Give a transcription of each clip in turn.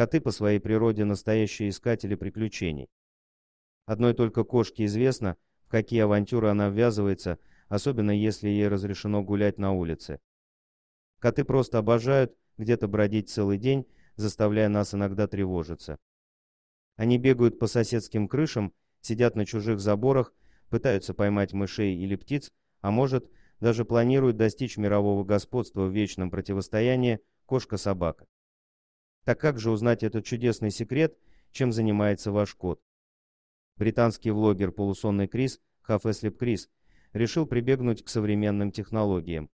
Коты по своей природе настоящие искатели приключений. Одной только кошке известно, в какие авантюры она ввязывается, особенно если ей разрешено гулять на улице. Коты просто обожают где-то бродить целый день, заставляя нас иногда тревожиться. Они бегают по соседским крышам, сидят на чужих заборах, пытаются поймать мышей или птиц, а может, даже планируют достичь мирового господства в вечном противостоянии кошка-собака. Так как же узнать этот чудесный секрет, чем занимается ваш кот? Британский влогер «Полусонный Крис» Хафеслип Крис решил прибегнуть к современным технологиям.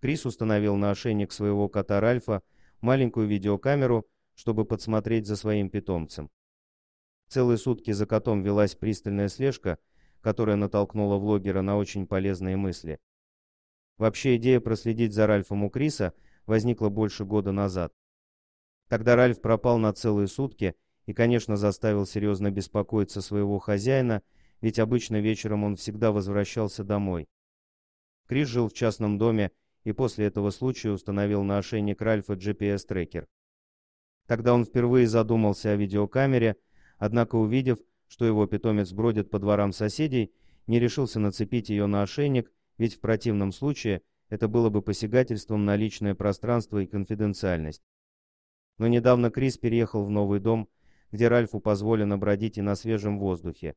Крис установил на ошейник своего кота Ральфа маленькую видеокамеру, чтобы подсмотреть за своим питомцем. Целые сутки за котом велась пристальная слежка, которая натолкнула влогера на очень полезные мысли. Вообще идея проследить за Ральфом у Криса возникла больше года назад. Тогда Ральф пропал на целые сутки и, конечно, заставил серьезно беспокоиться своего хозяина, ведь обычно вечером он всегда возвращался домой. Крис жил в частном доме и после этого случая установил на ошейник Ральфа GPS-трекер. Тогда он впервые задумался о видеокамере, однако увидев, что его питомец бродит по дворам соседей, не решился нацепить ее на ошейник, ведь в противном случае это было бы посягательством на личное пространство и конфиденциальность. Но недавно Крис переехал в новый дом, где Ральфу позволено бродить и на свежем воздухе.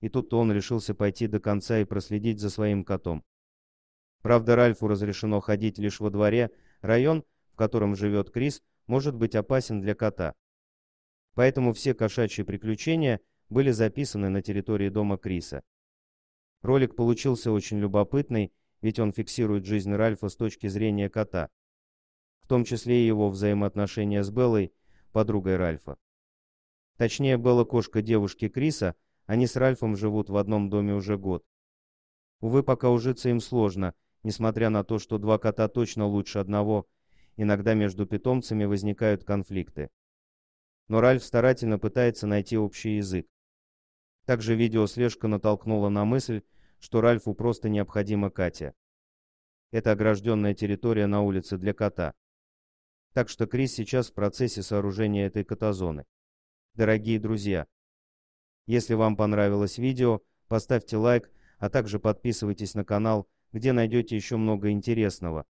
И тут он решился пойти до конца и проследить за своим котом. Правда, Ральфу разрешено ходить лишь во дворе, район, в котором живет Крис, может быть опасен для кота. Поэтому все кошачьи приключения были записаны на территории дома Криса. Ролик получился очень любопытный, ведь он фиксирует жизнь Ральфа с точки зрения кота том числе и его взаимоотношения с Беллой, подругой Ральфа. Точнее, Белла кошка девушки Криса, они с Ральфом живут в одном доме уже год. Увы, пока ужиться им сложно, несмотря на то, что два кота точно лучше одного, иногда между питомцами возникают конфликты. Но Ральф старательно пытается найти общий язык. Также видеослежка натолкнула на мысль, что Ральфу просто необходима Катя. Это огражденная территория на улице для кота. Так что Крис сейчас в процессе сооружения этой катазоны. Дорогие друзья, если вам понравилось видео, поставьте лайк, а также подписывайтесь на канал, где найдете еще много интересного.